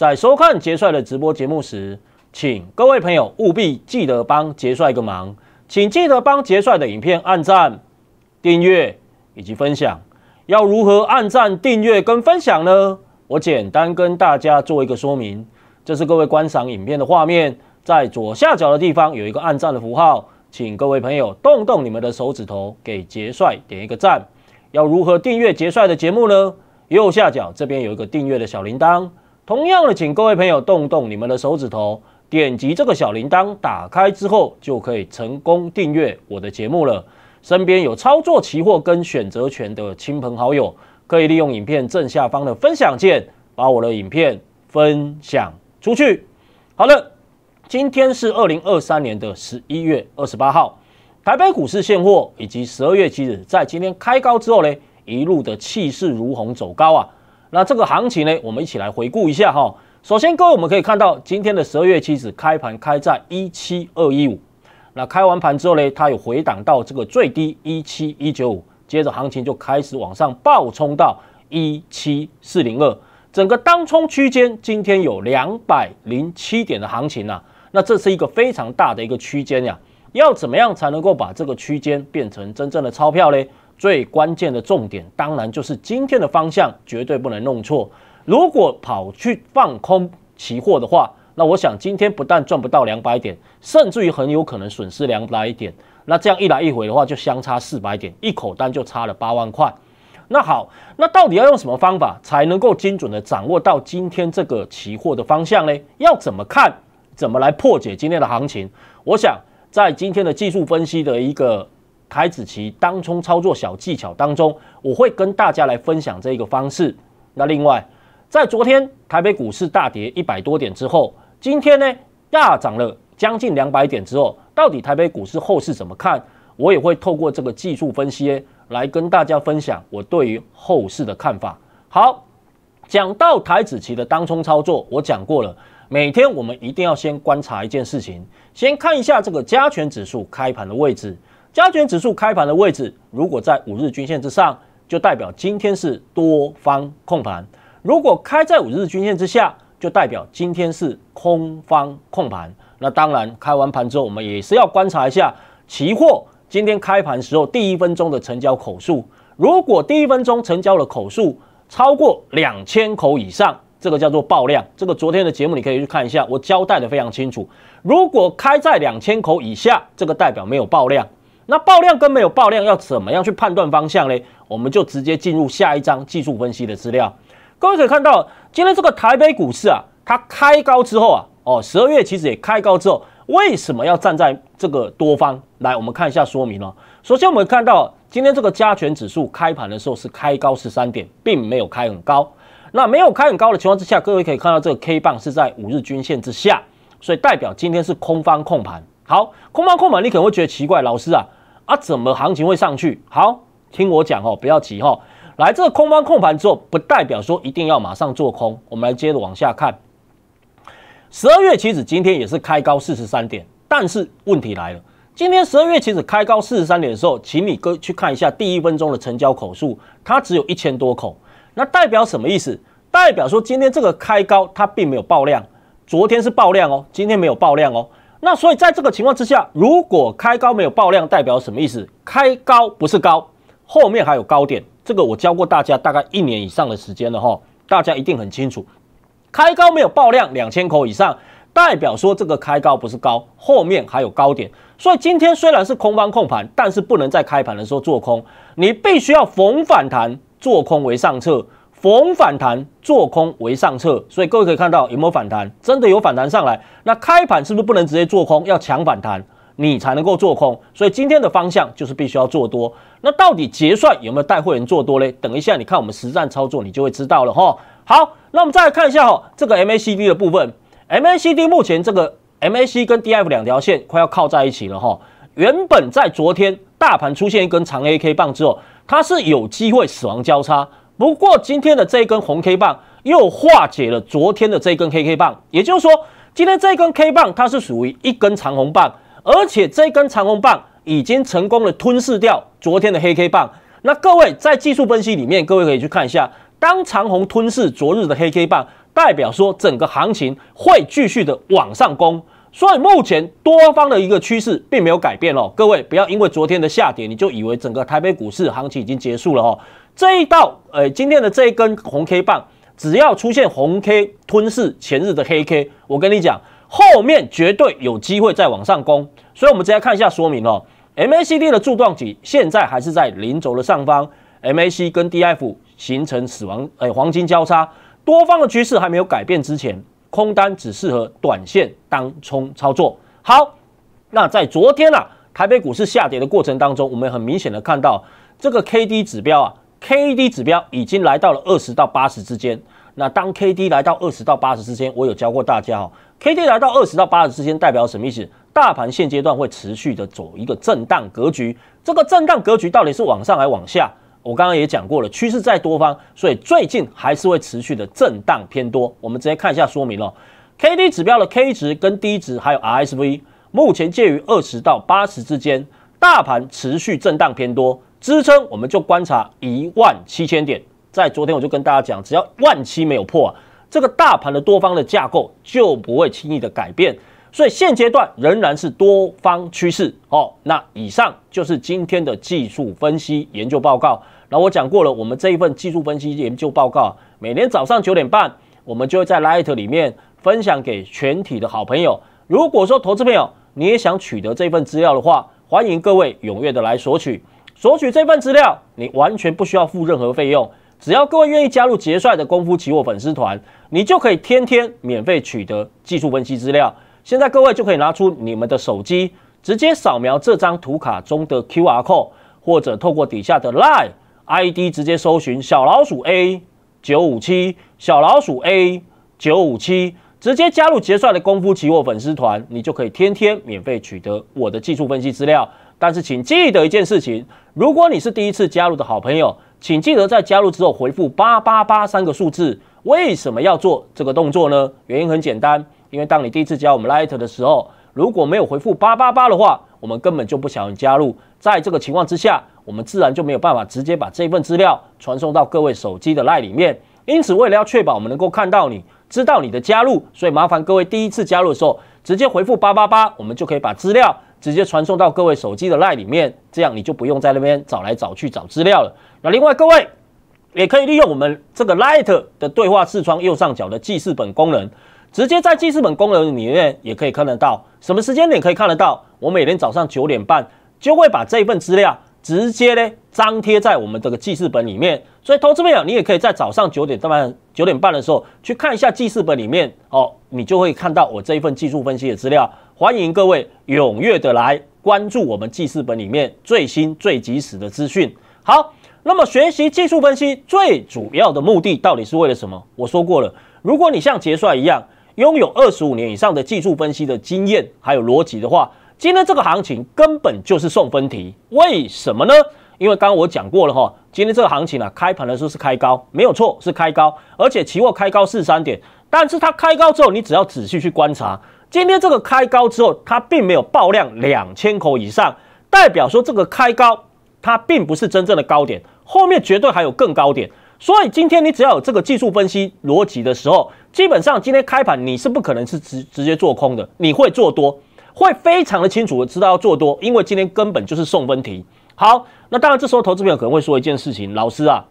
在收看杰帅的直播节目时，请各位朋友务必记得帮杰帅一个忙，请记得帮杰帅的影片按赞、订阅以及分享。要如何按赞、订阅跟分享呢？我简单跟大家做一个说明。这是各位观赏影片的画面，在左下角的地方有一个按赞的符号，请各位朋友动动你们的手指头，给杰帅点一个赞。要如何订阅杰帅的节目呢？右下角这边有一个订阅的小铃铛。同样的，请各位朋友动动你们的手指头，点击这个小铃铛，打开之后就可以成功订阅我的节目了。身边有操作期货跟选择权的亲朋好友，可以利用影片正下方的分享键，把我的影片分享出去。好了，今天是二零二三年的十一月二十八号，台北股市现货以及十二月七日，在今天开高之后呢，一路的气势如虹走高啊。那这个行情呢，我们一起来回顾一下哈。首先，各位我们可以看到，今天的十二月七日开盘开在一七二一五，那开完盘之后呢，它有回档到这个最低一七一九五，接着行情就开始往上暴冲到一七四零二，整个当冲区间今天有两百零七点的行情呐。那这是一个非常大的一个区间呀，要怎么样才能够把这个区间变成真正的钞票呢？最关键的重点，当然就是今天的方向绝对不能弄错。如果跑去放空期货的话，那我想今天不但赚不到两百点，甚至于很有可能损失两百点。那这样一来一回的话，就相差四百点，一口单就差了八万块。那好，那到底要用什么方法才能够精准的掌握到今天这个期货的方向呢？要怎么看？怎么来破解今天的行情？我想在今天的技术分析的一个。台子棋当冲操作小技巧当中，我会跟大家来分享这个方式。那另外，在昨天台北股市大跌一百多点之后，今天呢，大涨了将近两百点之后，到底台北股市后市怎么看？我也会透过这个技术分析来跟大家分享我对于后市的看法。好，讲到台子棋的当冲操作，我讲过了，每天我们一定要先观察一件事情，先看一下这个加权指数开盘的位置。加权指数开盘的位置，如果在五日均线之上，就代表今天是多方控盘；如果开在五日均线之下，就代表今天是空方控盘。那当然，开完盘之后，我们也是要观察一下期货今天开盘时候第一分钟的成交口数。如果第一分钟成交的口数超过两千口以上，这个叫做爆量。这个昨天的节目你可以去看一下，我交代的非常清楚。如果开在两千口以下，这个代表没有爆量。那爆量跟没有爆量要怎么样去判断方向呢？我们就直接进入下一章技术分析的资料。各位可以看到，今天这个台北股市啊，它开高之后啊，哦，十二月其实也开高之后，为什么要站在这个多方？来，我们看一下说明哦。首先我们看到今天这个加权指数开盘的时候是开高十三点，并没有开很高。那没有开很高的情况之下，各位可以看到这个 K 棒是在五日均线之下，所以代表今天是空方控盘。好，空方控盘，你可能会觉得奇怪，老师啊。它怎么行情会上去？好，听我讲哦，不要急哦。来，这个空方控盘之后，不代表说一定要马上做空。我们来接着往下看。十二月期指今天也是开高四十三点，但是问题来了，今天十二月期指开高四十三点的时候，请你哥去看一下第一分钟的成交口数，它只有一千多口，那代表什么意思？代表说今天这个开高它并没有爆量，昨天是爆量哦，今天没有爆量哦。那所以在这个情况之下，如果开高没有爆量，代表什么意思？开高不是高，后面还有高点。这个我教过大家大概一年以上的时间了哈，大家一定很清楚。开高没有爆量两千口以上，代表说这个开高不是高，后面还有高点。所以今天虽然是空方控盘，但是不能在开盘的时候做空，你必须要逢反弹做空为上策。逢反弹做空为上策，所以各位可以看到有没有反弹？真的有反弹上来，那开盘是不是不能直接做空，要抢反弹你才能够做空？所以今天的方向就是必须要做多。那到底结算有没有带货人做多呢？等一下你看我们实战操作，你就会知道了哈。好，那我们再来看一下哈这个 MACD 的部分，MACD 目前这个 MAC 跟 DF 两条线快要靠在一起了哈。原本在昨天大盘出现一根长 AK 棒之后，它是有机会死亡交叉。不过今天的这一根红 K 棒又化解了昨天的这一根黑 K 棒，也就是说，今天这一根 K 棒它是属于一根长红棒，而且这根长红棒已经成功的吞噬掉昨天的黑 K 棒。那各位在技术分析里面，各位可以去看一下，当长红吞噬昨日的黑 K 棒，代表说整个行情会继续的往上攻。所以目前多方的一个趋势并没有改变哦，各位不要因为昨天的下跌，你就以为整个台北股市行情已经结束了哦。这一道，呃，今天的这一根红 K 棒，只要出现红 K 吞噬前日的黑 K，我跟你讲，后面绝对有机会再往上攻。所以我们直接看一下说明哦，MACD 的柱状体现在还是在零轴的上方，MAC 跟 DF 形成死亡，哎，黄金交叉，多方的趋势还没有改变之前。空单只适合短线当冲操作。好，那在昨天啊，台北股市下跌的过程当中，我们很明显的看到这个 K D 指标啊，K D 指标已经来到了二十到八十之间。那当 K D 来到二十到八十之间，我有教过大家哦，K D 来到二十到八十之间代表什么意思？大盘现阶段会持续的走一个震荡格局。这个震荡格局到底是往上是往下？我刚刚也讲过了，趋势在多方，所以最近还是会持续的震荡偏多。我们直接看一下说明了，K D 指标的 K 值跟 D 值还有 R S V，目前介于二十到八十之间，大盘持续震荡偏多，支撑我们就观察一万七千点。在昨天我就跟大家讲，只要万七没有破，这个大盘的多方的架构就不会轻易的改变。所以现阶段仍然是多方趋势哦。那以上就是今天的技术分析研究报告。那我讲过了，我们这一份技术分析研究报告，每年早上九点半，我们就会在 Light 里面分享给全体的好朋友。如果说投资朋友你也想取得这份资料的话，欢迎各位踊跃的来索取。索取这份资料，你完全不需要付任何费用，只要各位愿意加入杰帅的功夫期货粉丝团，你就可以天天免费取得技术分析资料。现在各位就可以拿出你们的手机，直接扫描这张图卡中的 QR code，或者透过底下的 LINE ID 直接搜寻小老鼠 A 九五七，小老鼠 A 九五七，直接加入结算的功夫期货粉丝团，你就可以天天免费取得我的技术分析资料。但是请记得一件事情：如果你是第一次加入的好朋友，请记得在加入之后回复八八八三个数字。为什么要做这个动作呢？原因很简单。因为当你第一次加我们 Light 的时候，如果没有回复八八八的话，我们根本就不想你加入。在这个情况之下，我们自然就没有办法直接把这份资料传送到各位手机的 Light 里面。因此，为了要确保我们能够看到你、知道你的加入，所以麻烦各位第一次加入的时候，直接回复八八八，我们就可以把资料直接传送到各位手机的 Light 里面，这样你就不用在那边找来找去找资料了。那另外，各位也可以利用我们这个 Light 的对话视窗右上角的记事本功能。直接在记事本功能里面也可以看得到，什么时间点可以看得到？我每天早上九点半就会把这份资料直接呢张贴在我们这个记事本里面，所以投资朋友，你也可以在早上九点半九点半的时候去看一下记事本里面哦，你就会看到我这一份技术分析的资料。欢迎各位踊跃的来关注我们记事本里面最新最及时的资讯。好，那么学习技术分析最主要的目的到底是为了什么？我说过了，如果你像杰帅一样。拥有二十五年以上的技术分析的经验，还有逻辑的话，今天这个行情根本就是送分题。为什么呢？因为刚刚我讲过了哈，今天这个行情啊，开盘的时候是开高，没有错，是开高，而且期货开高四三点。但是它开高之后，你只要仔细去观察，今天这个开高之后，它并没有爆量两千口以上，代表说这个开高它并不是真正的高点，后面绝对还有更高点。所以今天你只要有这个技术分析逻辑的时候，基本上今天开盘你是不可能是直直接做空的，你会做多，会非常的清楚，的知道要做多，因为今天根本就是送分题。好，那当然这时候投资朋友可能会说一件事情，老师啊，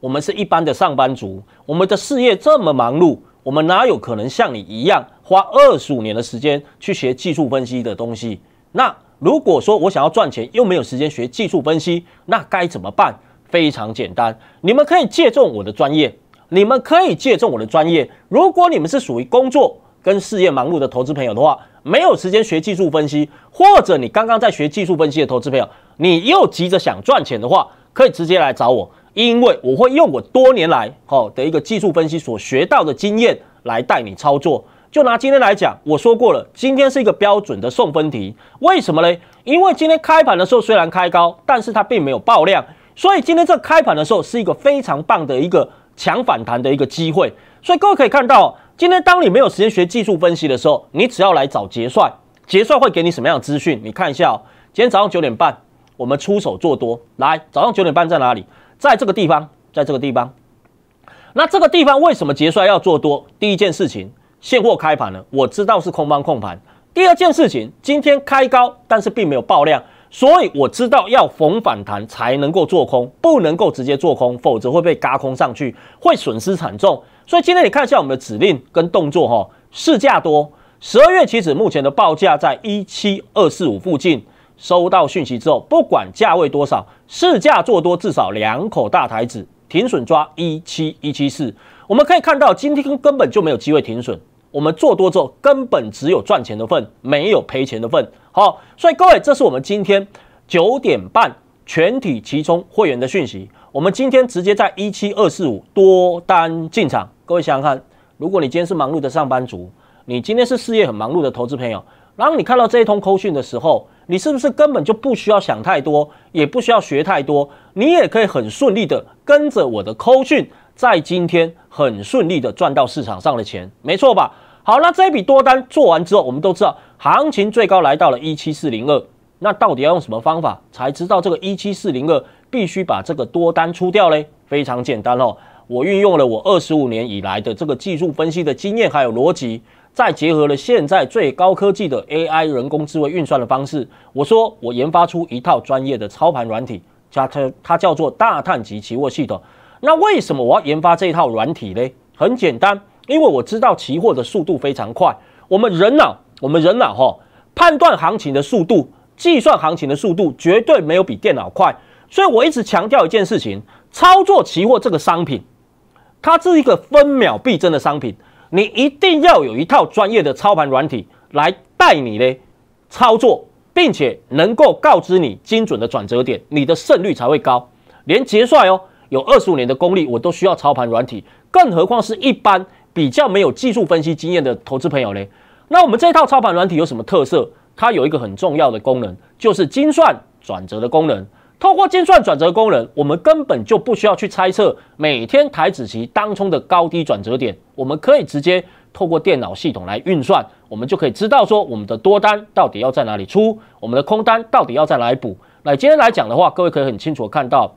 我们是一般的上班族，我们的事业这么忙碌，我们哪有可能像你一样花二十五年的时间去学技术分析的东西？那如果说我想要赚钱，又没有时间学技术分析，那该怎么办？非常简单，你们可以借重我的专业。你们可以借重我的专业。如果你们是属于工作跟事业忙碌的投资朋友的话，没有时间学技术分析，或者你刚刚在学技术分析的投资朋友，你又急着想赚钱的话，可以直接来找我，因为我会用我多年来哈的一个技术分析所学到的经验来带你操作。就拿今天来讲，我说过了，今天是一个标准的送分题。为什么呢？因为今天开盘的时候虽然开高，但是它并没有爆量。所以今天这开盘的时候是一个非常棒的一个强反弹的一个机会，所以各位可以看到，今天当你没有时间学技术分析的时候，你只要来找结算，结算会给你什么样的资讯？你看一下哦，今天早上九点半我们出手做多，来，早上九点半在哪里？在这个地方，在这个地方。那这个地方为什么结算要做多？第一件事情，现货开盘呢，我知道是空方控盘；第二件事情，今天开高，但是并没有爆量。所以我知道要逢反弹才能够做空，不能够直接做空，否则会被嘎空上去，会损失惨重。所以今天你看一下我们的指令跟动作哈，市价多。十二月期指目前的报价在一七二四五附近。收到讯息之后，不管价位多少，市价做多至少两口大台子，停损抓一七一七四。我们可以看到今天根本就没有机会停损。我们做多之后，根本只有赚钱的份，没有赔钱的份。好，所以各位，这是我们今天九点半全体集中会员的讯息。我们今天直接在一七二四五多单进场。各位想想看，如果你今天是忙碌的上班族，你今天是事业很忙碌的投资朋友，然后你看到这一通扣讯的时候，你是不是根本就不需要想太多，也不需要学太多，你也可以很顺利的跟着我的扣讯。在今天很顺利的赚到市场上的钱，没错吧？好，那这一笔多单做完之后，我们都知道行情最高来到了一七四零二。那到底要用什么方法才知道这个一七四零二必须把这个多单出掉嘞？非常简单哦，我运用了我二十五年以来的这个技术分析的经验还有逻辑，再结合了现在最高科技的 AI 人工智慧运算的方式，我说我研发出一套专业的操盘软体，它它它叫做大探级期货系统。那为什么我要研发这一套软体呢？很简单，因为我知道期货的速度非常快。我们人脑，我们人脑哈，判断行情的速度、计算行情的速度，绝对没有比电脑快。所以我一直强调一件事情：操作期货这个商品，它是一个分秒必争的商品。你一定要有一套专业的操盘软体来带你呢操作，并且能够告知你精准的转折点，你的胜率才会高。连结算哦。有二十五年的功力，我都需要操盘软体，更何况是一般比较没有技术分析经验的投资朋友呢？那我们这套操盘软体有什么特色？它有一个很重要的功能，就是精算转折的功能。透过精算转折功能，我们根本就不需要去猜测每天台子期当中的高低转折点，我们可以直接透过电脑系统来运算，我们就可以知道说我们的多单到底要在哪里出，我们的空单到底要在哪里补。那今天来讲的话，各位可以很清楚看到。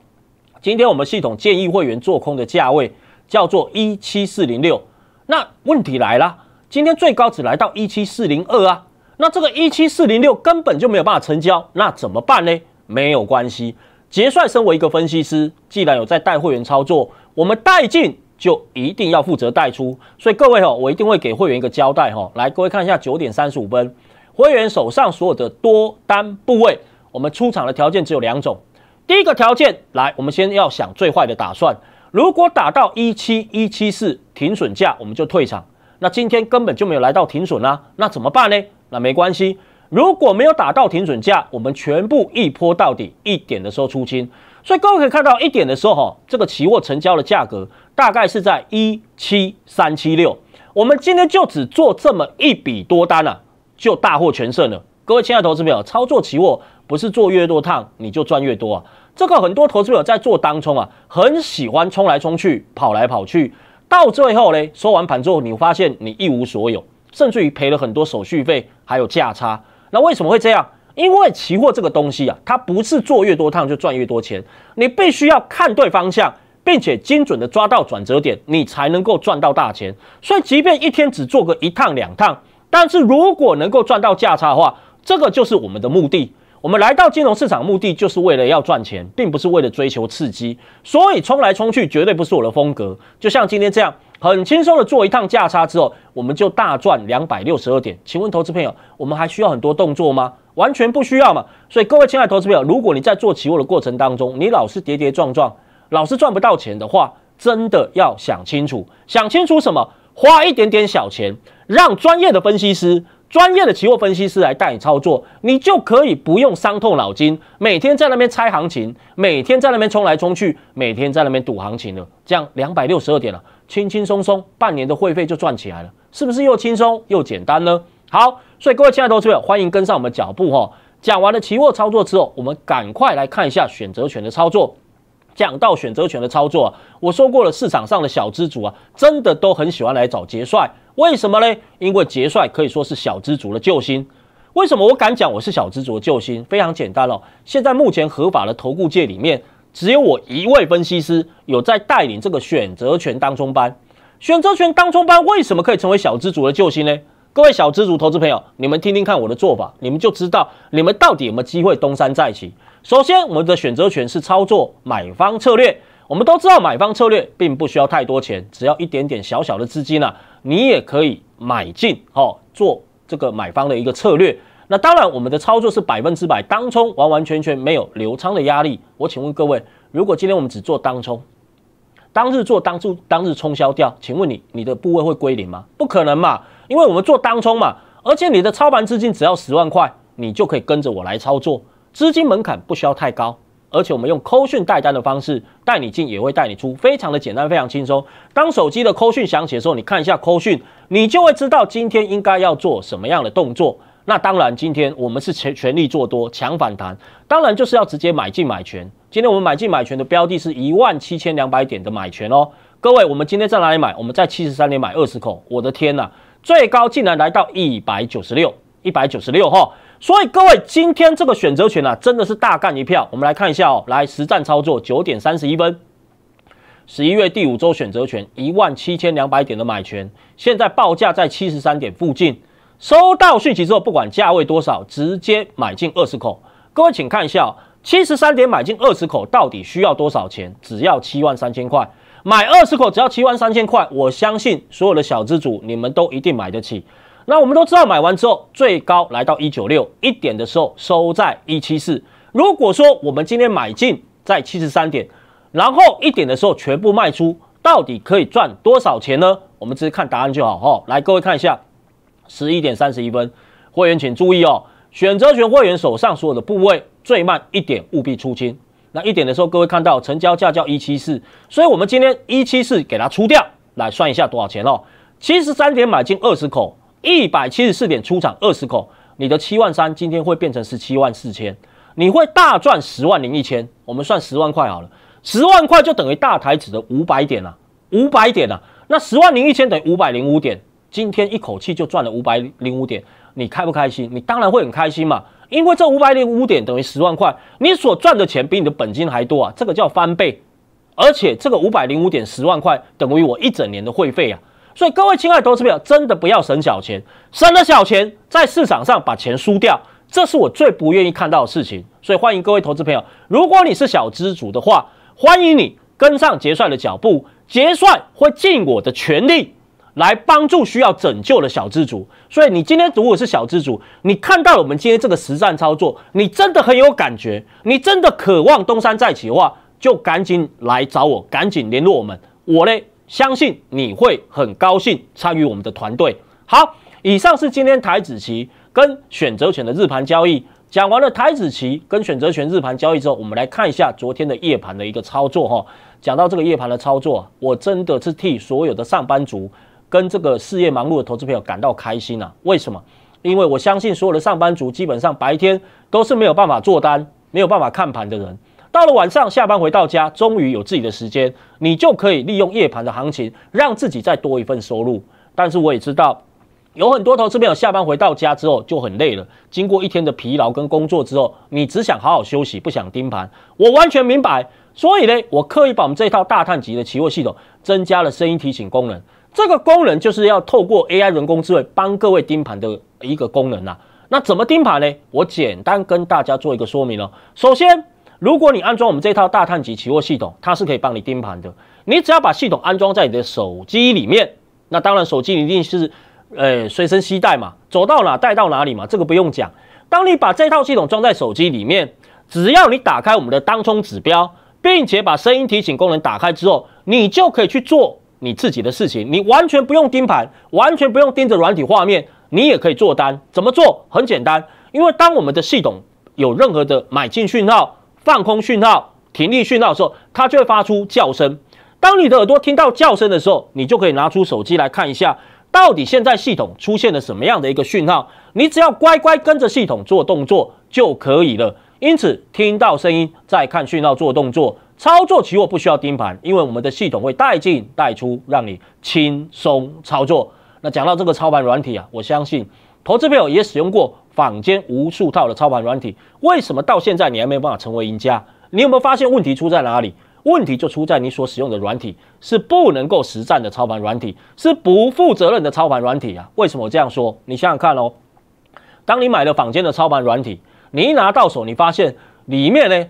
今天我们系统建议会员做空的价位叫做一七四零六，那问题来了，今天最高只来到一七四零二啊，那这个一七四零六根本就没有办法成交，那怎么办呢？没有关系，杰帅身为一个分析师，既然有在带会员操作，我们带进就一定要负责带出，所以各位哦，我一定会给会员一个交代哈。来，各位看一下九点三十五分，会员手上所有的多单部位，我们出场的条件只有两种。第一个条件来，我们先要想最坏的打算，如果打到一七一七四停损价，我们就退场。那今天根本就没有来到停损啊，那怎么办呢？那没关系，如果没有打到停损价，我们全部一波到底，一点的时候出清。所以各位可以看到，一点的时候哈，这个期货成交的价格大概是在一七三七六。我们今天就只做这么一笔多单了，就大获全胜了。各位亲爱的投资朋友，操作期货。不是做越多趟你就赚越多啊！这个很多投资者在做当冲啊，很喜欢冲来冲去、跑来跑去，到最后呢，收完盘之后，你发现你一无所有，甚至于赔了很多手续费还有价差。那为什么会这样？因为期货这个东西啊，它不是做越多趟就赚越多钱，你必须要看对方向，并且精准的抓到转折点，你才能够赚到大钱。所以，即便一天只做个一趟两趟，但是如果能够赚到价差的话，这个就是我们的目的。我们来到金融市场目的就是为了要赚钱，并不是为了追求刺激，所以冲来冲去绝对不是我的风格。就像今天这样，很轻松的做一趟价差之后，我们就大赚两百六十二点。请问投资朋友，我们还需要很多动作吗？完全不需要嘛！所以各位亲爱的投资朋友，如果你在做期货的过程当中，你老是跌跌撞撞，老是赚不到钱的话，真的要想清楚，想清楚什么？花一点点小钱，让专业的分析师。专业的期货分析师来带你操作，你就可以不用伤透脑筋，每天在那边猜行情，每天在那边冲来冲去，每天在那边赌行情了。这样两百六十二点了，轻轻松松半年的会费就赚起来了，是不是又轻松又简单呢？好，所以各位亲爱的投资者，欢迎跟上我们脚步哈。讲完了期货操作之后，我们赶快来看一下选择权的操作。讲到选择权的操作，我说过了，市场上的小资族啊，真的都很喜欢来找杰帅，为什么呢？因为杰帅可以说是小资族的救星。为什么我敢讲我是小资族的救星？非常简单哦，现在目前合法的投顾界里面，只有我一位分析师有在带领这个选择权当中班。选择权当中班为什么可以成为小资族的救星呢？各位小资族投资朋友，你们听听看我的做法，你们就知道你们到底有没有机会东山再起。首先，我们的选择权是操作买方策略。我们都知道，买方策略并不需要太多钱，只要一点点小小的资金啊，你也可以买进哦，做这个买方的一个策略。那当然，我们的操作是百分之百当冲，完完全全没有流仓的压力。我请问各位，如果今天我们只做当冲，当日做当注，当日冲销掉，请问你你的部位会归零吗？不可能嘛，因为我们做当冲嘛，而且你的操盘资金只要十万块，你就可以跟着我来操作。资金门槛不需要太高，而且我们用扣讯带单的方式带你进，也会带你出，非常的简单，非常轻松。当手机的扣讯响起的时候，你看一下扣讯，你就会知道今天应该要做什么样的动作。那当然，今天我们是全全力做多，强反弹，当然就是要直接买进买权。今天我们买进买权的标的是一万七千两百点的买权哦。各位，我们今天在哪里买？我们在七十三点买二十口。我的天呐，最高竟然来到一百九十六，一百九十六哈。所以各位，今天这个选择权啊，真的是大干一票。我们来看一下哦，来实战操作，九点三十一分，十一月第五周选择权一万七千两百点的买权，现在报价在七十三点附近。收到讯息之后，不管价位多少，直接买进二十口。各位，请看一下，七十三点买进二十口，到底需要多少钱？只要七万三千块，买二十口只要七万三千块。我相信所有的小资主，你们都一定买得起。那我们都知道，买完之后最高来到一九六一点的时候收在一七四。如果说我们今天买进在七十三点，然后一点的时候全部卖出，到底可以赚多少钱呢？我们直接看答案就好哈。来，各位看一下，十一点三十一分，会员请注意哦，选择权会员手上所有的部位最慢一点务必出清。那一点的时候，各位看到成交价叫一七四，所以我们今天一七四给它出掉，来算一下多少钱哦？七十三点买进二十口。一百七十四点出场二十口，你的七万三今天会变成十七万四千，你会大赚十万零一千，我们算十万块好了，十万块就等于大台子的五百点啊，五百点啊，那十万零一千等于五百零五点，今天一口气就赚了五百零五点，你开不开心？你当然会很开心嘛，因为这五百零五点等于十万块，你所赚的钱比你的本金还多啊，这个叫翻倍，而且这个五百零五点十万块等于我一整年的会费啊。所以各位亲爱的投资者，真的不要省小钱，省了小钱在市场上把钱输掉，这是我最不愿意看到的事情。所以欢迎各位投资朋友，如果你是小资主的话，欢迎你跟上结算的脚步，结算会尽我的全力来帮助需要拯救的小资主。所以你今天如果是小资主，你看到了我们今天这个实战操作，你真的很有感觉，你真的渴望东山再起的话，就赶紧来找我，赶紧联络我们，我呢。相信你会很高兴参与我们的团队。好，以上是今天台子期跟选择权的日盘交易。讲完了台子期跟选择权日盘交易之后，我们来看一下昨天的夜盘的一个操作哈。讲到这个夜盘的操作，我真的是替所有的上班族跟这个事业忙碌的投资朋友感到开心啊！为什么？因为我相信所有的上班族基本上白天都是没有办法做单、没有办法看盘的人。到了晚上，下班回到家，终于有自己的时间，你就可以利用夜盘的行情，让自己再多一份收入。但是我也知道，有很多投资朋有下班回到家之后就很累了，经过一天的疲劳跟工作之后，你只想好好休息，不想盯盘。我完全明白，所以呢，我刻意把我们这套大碳级的期货系统增加了声音提醒功能。这个功能就是要透过 AI 人工智慧帮各位盯盘的一个功能呐。那怎么盯盘呢？我简单跟大家做一个说明哦。首先。如果你安装我们这套大碳级起货系统，它是可以帮你盯盘的。你只要把系统安装在你的手机里面，那当然手机一定是，呃，随身携带嘛，走到哪带到哪里嘛，这个不用讲。当你把这套系统装在手机里面，只要你打开我们的当冲指标，并且把声音提醒功能打开之后，你就可以去做你自己的事情，你完全不用盯盘，完全不用盯着软体画面，你也可以做单。怎么做？很简单，因为当我们的系统有任何的买进讯号，放空讯号、停力讯号的时候，它就会发出叫声。当你的耳朵听到叫声的时候，你就可以拿出手机来看一下，到底现在系统出现了什么样的一个讯号。你只要乖乖跟着系统做动作就可以了。因此，听到声音再看讯号做动作，操作期货不需要盯盘，因为我们的系统会带进带出，让你轻松操作。那讲到这个操盘软体啊，我相信投资朋友也使用过。坊间无数套的操盘软体，为什么到现在你还没有办法成为赢家？你有没有发现问题出在哪里？问题就出在你所使用的软体是不能够实战的操盘软体，是不负责任的操盘软体啊！为什么我这样说？你想想看喽，当你买了坊间的操盘软体，你一拿到手，你发现里面呢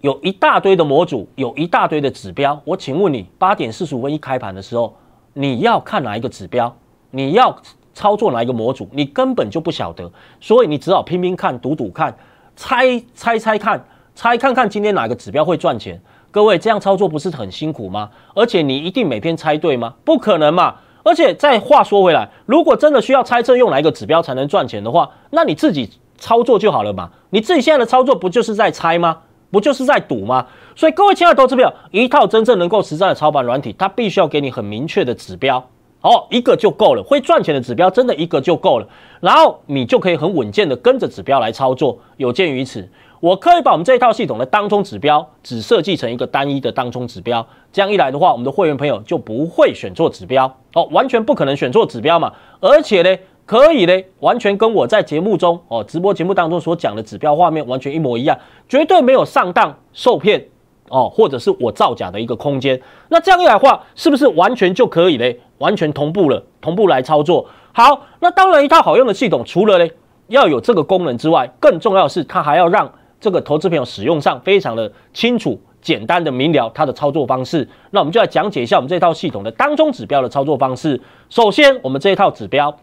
有一大堆的模组，有一大堆的指标。我请问你，八点四十五分一开盘的时候，你要看哪一个指标？你要？操作哪一个模组，你根本就不晓得，所以你只好拼拼看、赌赌看、猜猜猜看、猜看看今天哪个指标会赚钱。各位这样操作不是很辛苦吗？而且你一定每天猜对吗？不可能嘛！而且再话说回来，如果真的需要猜测用哪一个指标才能赚钱的话，那你自己操作就好了嘛。你自己现在的操作不就是在猜吗？不就是在赌吗？所以各位亲爱的投资朋友，一套真正能够实战的操盘软体，它必须要给你很明确的指标。哦，一个就够了，会赚钱的指标真的一个就够了，然后你就可以很稳健的跟着指标来操作。有鉴于此，我可以把我们这套系统的当中指标只设计成一个单一的当中指标，这样一来的话，我们的会员朋友就不会选错指标，哦，完全不可能选错指标嘛。而且呢，可以呢，完全跟我在节目中哦直播节目当中所讲的指标画面完全一模一样，绝对没有上当受骗。哦，或者是我造假的一个空间。那这样一来的话，是不是完全就可以嘞？完全同步了，同步来操作。好，那当然一套好用的系统，除了嘞要有这个功能之外，更重要的是它还要让这个投资朋友使用上非常的清楚、简单的明了它的操作方式。那我们就来讲解一下我们这套系统的当中指标的操作方式。首先，我们这一套指标，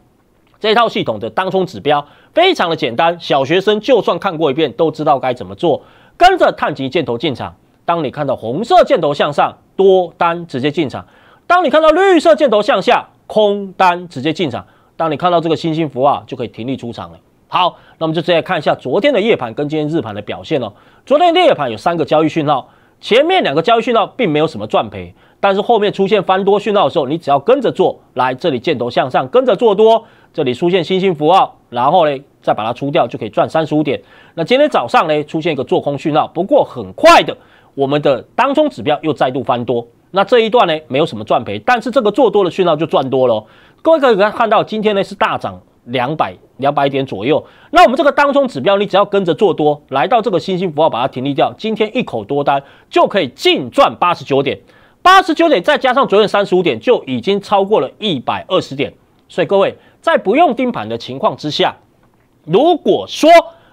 这一套系统的当中指标非常的简单，小学生就算看过一遍都知道该怎么做，跟着探极箭头进场。当你看到红色箭头向上，多单直接进场；当你看到绿色箭头向下，空单直接进场；当你看到这个星星符号，就可以停利出场了。好，那么就直接看一下昨天的夜盘跟今天日盘的表现哦。昨天的夜盘有三个交易讯号，前面两个交易讯号并没有什么赚赔，但是后面出现翻多讯号的时候，你只要跟着做，来这里箭头向上，跟着做多，这里出现星星符号，然后呢再把它出掉，就可以赚三十五点。那今天早上呢出现一个做空讯号，不过很快的。我们的当中指标又再度翻多，那这一段呢没有什么赚赔，但是这个做多的讯号就赚多了。各位可以看到，今天呢是大涨两百两百点左右。那我们这个当中指标，你只要跟着做多，来到这个星星符号把它停利掉，今天一口多单就可以净赚八十九点，八十九点再加上昨天三十五点，就已经超过了一百二十点。所以各位在不用盯盘的情况之下，如果说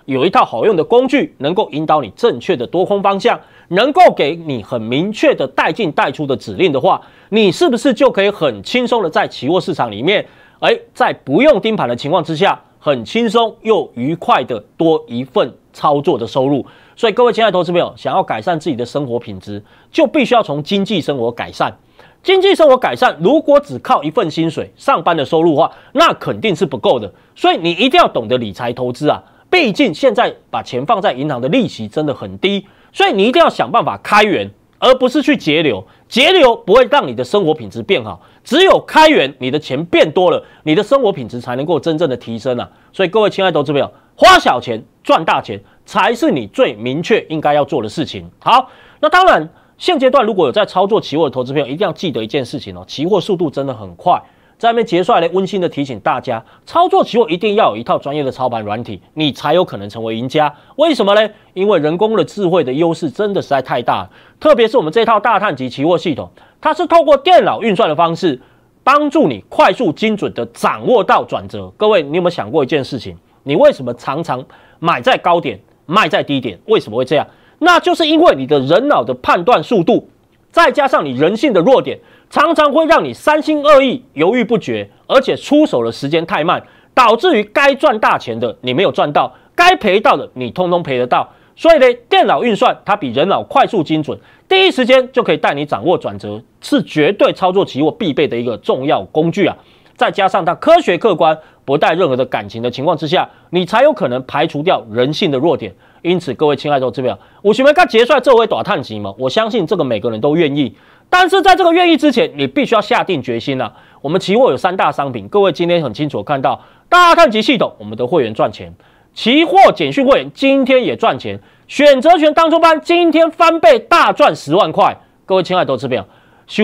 有一套好用的工具，能够引导你正确的多空方向，能够给你很明确的带进带出的指令的话，你是不是就可以很轻松的在期货市场里面，哎，在不用盯盘的情况之下，很轻松又愉快的多一份操作的收入？所以各位亲爱的投资朋友，想要改善自己的生活品质，就必须要从经济生活改善。经济生活改善，如果只靠一份薪水上班的收入的话，那肯定是不够的。所以你一定要懂得理财投资啊。毕竟现在把钱放在银行的利息真的很低，所以你一定要想办法开源，而不是去节流。节流不会让你的生活品质变好，只有开源，你的钱变多了，你的生活品质才能够真正的提升啊！所以各位亲爱的投资朋友，花小钱赚大钱才是你最明确应该要做的事情。好，那当然，现阶段如果有在操作期货的投资朋友，一定要记得一件事情哦，期货速度真的很快。在那边结算来，温馨的提醒大家，操作期货一定要有一套专业的操盘软体，你才有可能成为赢家。为什么呢？因为人工的智慧的优势真的实在太大了。特别是我们这套大探级期货系统，它是透过电脑运算的方式，帮助你快速精准的掌握到转折。各位，你有没有想过一件事情？你为什么常常买在高点，卖在低点？为什么会这样？那就是因为你的人脑的判断速度，再加上你人性的弱点。常常会让你三心二意、犹豫不决，而且出手的时间太慢，导致于该赚大钱的你没有赚到，该赔到的你通通赔得到。所以呢，电脑运算它比人脑快速精准，第一时间就可以带你掌握转折，是绝对操作期货必备的一个重要工具啊！再加上它科学客观，不带任何的感情的情况之下，你才有可能排除掉人性的弱点。因此，各位亲爱的投资者，我准备该结算这位短探级嘛？我相信这个每个人都愿意。但是在这个愿意之前，你必须要下定决心了。我们期货有三大商品，各位今天很清楚看到，大碳级系统我们的会员赚钱，期货简讯会员今天也赚钱，选择权当中班今天翻倍大赚十万块。各位亲爱的投资者，许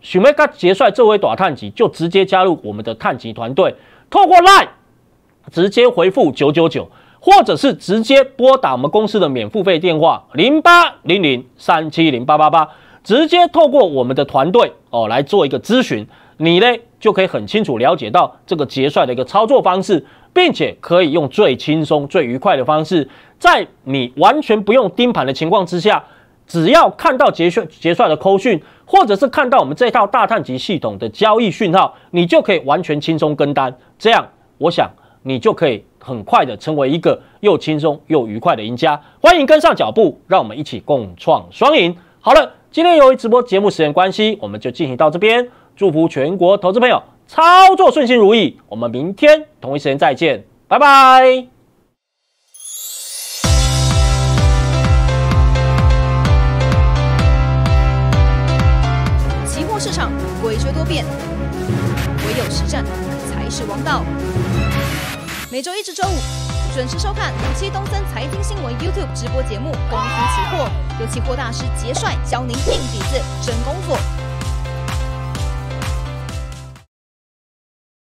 许梅克杰帅这位短碳级，就直接加入我们的碳级团队，透过 LINE 直接回复九九九，或者是直接拨打我们公司的免付费电话零八零零三七零八八八。直接透过我们的团队哦来做一个咨询，你呢就可以很清楚了解到这个结算的一个操作方式，并且可以用最轻松、最愉快的方式，在你完全不用盯盘的情况之下，只要看到结算结算的扣讯，或者是看到我们这套大探级系统的交易讯号，你就可以完全轻松跟单。这样，我想你就可以很快的成为一个又轻松又愉快的赢家。欢迎跟上脚步，让我们一起共创双赢。好了。今天由于直播节目时间关系，我们就进行到这边。祝福全国投资朋友操作顺心如意。我们明天同一时间再见，拜拜。期货市场诡谲多变，唯有实战才是王道。每周一至周五。准时收看五七东森财经新闻 YouTube 直播节目，公司期货有期货大师杰帅教您硬底子真功夫。